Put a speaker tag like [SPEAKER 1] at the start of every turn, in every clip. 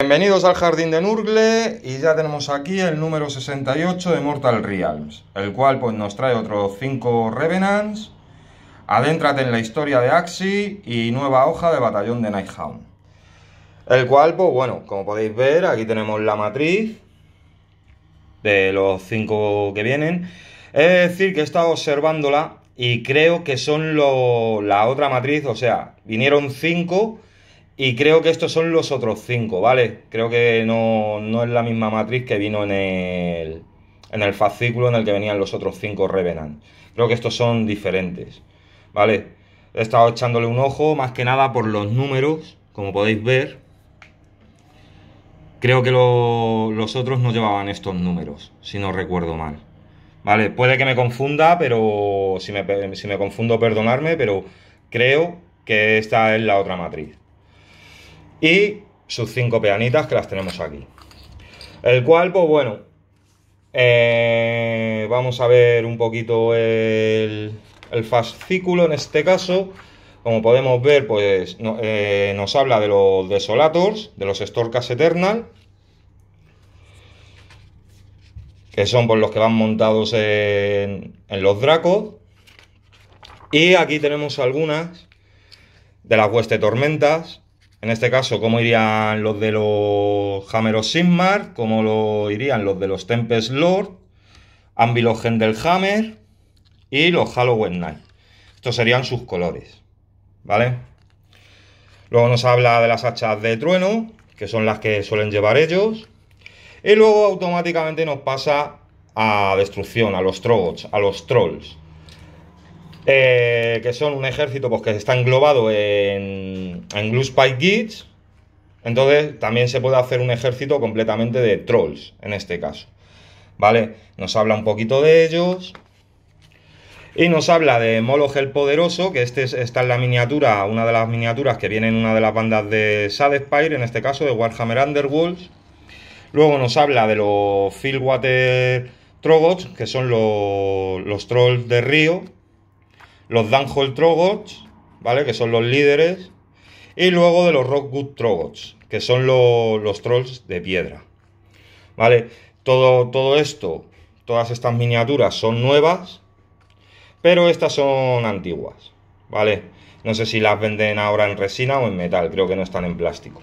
[SPEAKER 1] Bienvenidos al Jardín de Nurgle y ya tenemos aquí el número 68 de Mortal Realms, el cual pues nos trae otros cinco Revenants, Adéntrate en la historia de Axi y nueva hoja de Batallón de Nighthound. El cual, pues bueno, como podéis ver, aquí tenemos la matriz de los cinco que vienen. Es decir, que he estado observándola y creo que son la otra matriz, o sea, vinieron cinco y creo que estos son los otros cinco, ¿vale? Creo que no, no es la misma matriz que vino en el, en el fascículo en el que venían los otros cinco Revenant. Creo que estos son diferentes. ¿vale? He estado echándole un ojo, más que nada por los números, como podéis ver. Creo que los otros no llevaban estos números, si no recuerdo mal. ¿Vale? Puede que me confunda, pero si me, confundo, perdonarme, pero creo que esta es la otra matriz. Y sus cinco peanitas que las tenemos aquí. El cual, pues bueno, eh, vamos a ver un poquito el, el fascículo en este caso, como podemos ver, pues eh, nos habla de los desolators, de los Storkas Eternal, que son por pues, los que van montados en, los dracos. Y aquí tenemos algunas de las hueste tormentas. En este caso, cómo irían los de los Hammeros Sigmar, cómo lo irían los de los Tempest Lord, Ambilogen del Hammer, y los Halloween Night. Estos serían sus colores, ¿vale? Luego nos habla de las hachas de trueno, que son las que suelen llevar ellos. Y luego automáticamente nos pasa a destrucción, a los trolls, a los trolls. Eh, que son un ejército pues, que está englobado en, en Glue Spike Entonces también se puede hacer un ejército completamente de trolls, en este caso. ¿Vale? Nos habla un poquito de ellos. Y nos habla de Moloch el Poderoso, que este esta es la miniatura, una de las miniaturas que viene en una de las bandas de Sadespire, en este caso de Warhammer Underworlds. Luego nos habla de los Fillwater Trogots, que son los, trolls de río. Los Dunhole Trogots, ¿vale? Que son los líderes. Y luego de los Rockwood Trogots, que son los, los trolls de piedra. ¿Vale? Todo, todo esto, todas estas miniaturas son nuevas pero estas son antiguas, ¿vale? No sé si las venden ahora en resina o en metal, creo que no están en plástico.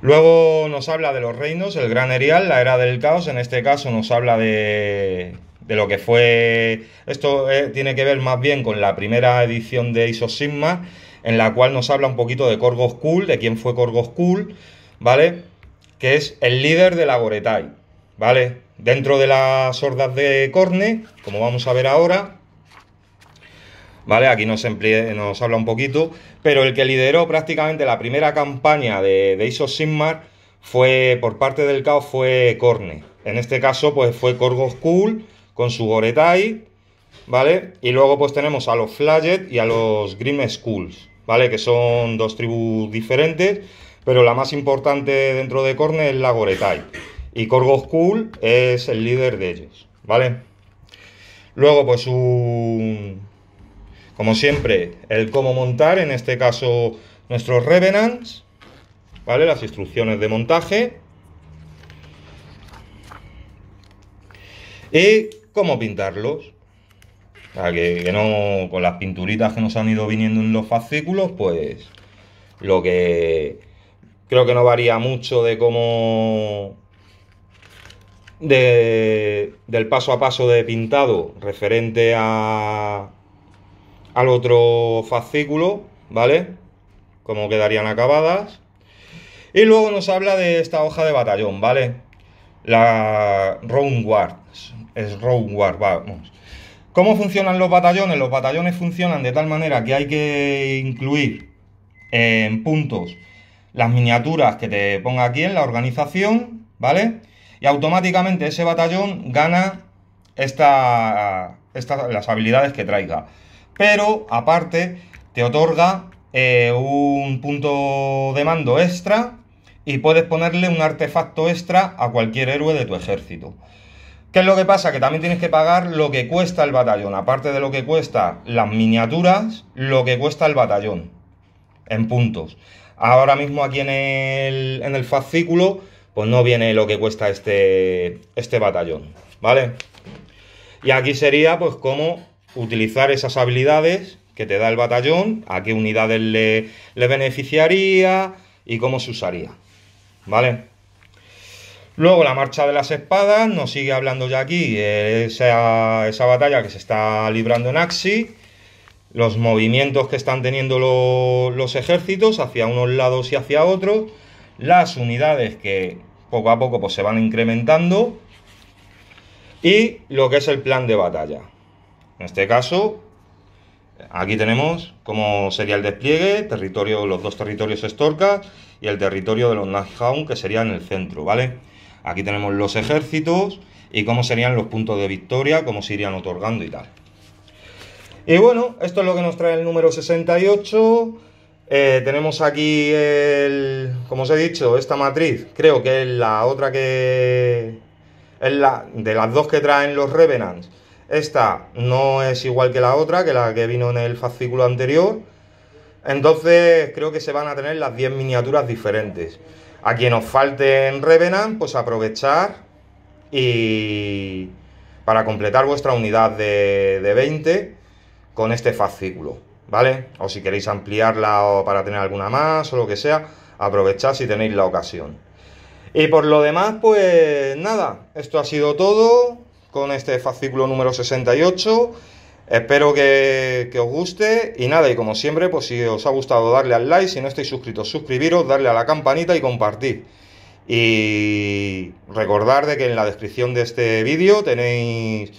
[SPEAKER 1] Luego nos habla de los reinos, el gran Erial, la era del caos, en este caso nos habla de, lo que fue... Esto eh, tiene que ver más bien con la primera edición de Iso Sigma, en la cual nos habla un poquito de Korgos Kul, de quién fue Korgos Kul, ¿vale? Que es el líder de la Goretai, ¿vale? Dentro de las hordas de Corne, como vamos a ver ahora, ¿vale? Aquí nos, habla un poquito, pero el que lideró prácticamente la primera campaña de, ISO Sigmar fue, por parte del caos, fue Corne. En este caso, pues fue Corgos Kul con su Goretai, ¿vale? Y luego pues tenemos a los Flaget y a los Grim Skulls, ¿vale? Que son dos tribus diferentes, pero la más importante dentro de Corne es la Goretai. Y Corgos Kul es el líder de ellos, ¿vale? Luego pues un como siempre, el cómo montar, en este caso nuestros revenants, ¿vale? Las instrucciones de montaje. Y cómo pintarlos. Para que, no, con las pinturitas que nos han ido viniendo en los fascículos, pues lo que creo que no varía mucho de cómo... del paso a paso de pintado referente a, al otro fascículo, ¿vale? Como quedarían acabadas. Y luego nos habla de esta hoja de batallón, ¿vale? La Round Guard. Es Round Guard, vamos. ¿Cómo funcionan los batallones? Los batallones funcionan de tal manera que hay que incluir en puntos las miniaturas que te ponga aquí en la organización, ¿vale? Y automáticamente ese batallón gana las habilidades que traiga pero aparte te otorga eh, un punto de mando extra y puedes ponerle un artefacto extra a cualquier héroe de tu ejército. ¿Qué es lo que pasa? Que también tienes que pagar lo que cuesta el batallón, aparte de lo que cuesta las miniaturas, lo que cuesta el batallón en puntos. Ahora mismo aquí en el, fascículo, pues no viene lo que cuesta este, este batallón, ¿vale? Y aquí sería pues como utilizar esas habilidades que te da el batallón, a qué unidades le, beneficiaría y cómo se usaría. ¿Vale? Luego la marcha de las espadas, nos sigue hablando ya aquí esa, batalla que se está librando en Axi, los movimientos que están teniendo los ejércitos hacia unos lados y hacia otros, las unidades que poco a poco pues, se van incrementando y lo que es el plan de batalla. En este caso, aquí tenemos cómo sería el despliegue, territorio, los dos territorios Storka y el territorio de los Nighthound, que sería en el centro, ¿vale? Aquí tenemos los ejércitos y cómo serían los puntos de victoria, cómo se irían otorgando y tal. Y bueno, esto es lo que nos trae el número 68. Eh, tenemos aquí, como os he dicho, esta matriz. Creo que es la otra que... Es la, de las dos que traen los Revenants esta no es igual que la otra, que la que vino en el fascículo anterior. Entonces creo que se van a tener las 10 miniaturas diferentes. A quien os falte en Revenant, pues aprovechar y para completar vuestra unidad de, 20 con este fascículo, ¿vale? O si queréis ampliarla o para tener alguna más o lo que sea, aprovechad si tenéis la ocasión. Y por lo demás, pues nada, esto ha sido todo con este fascículo número 68. Espero que, os guste y nada, y como siempre, pues si os ha gustado darle al like, si no estáis suscritos, suscribiros, darle a la campanita y compartir. Y recordar de que en la descripción de este vídeo tenéis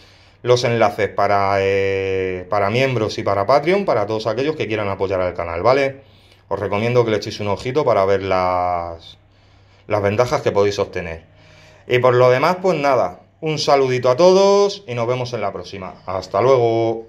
[SPEAKER 1] los enlaces para, eh, para miembros y para Patreon, para todos aquellos que quieran apoyar al canal, ¿vale? Os recomiendo que le echéis un ojito para ver las, las ventajas que podéis obtener. Y por lo demás, pues nada, un saludito a todos y nos vemos en la próxima. Hasta luego.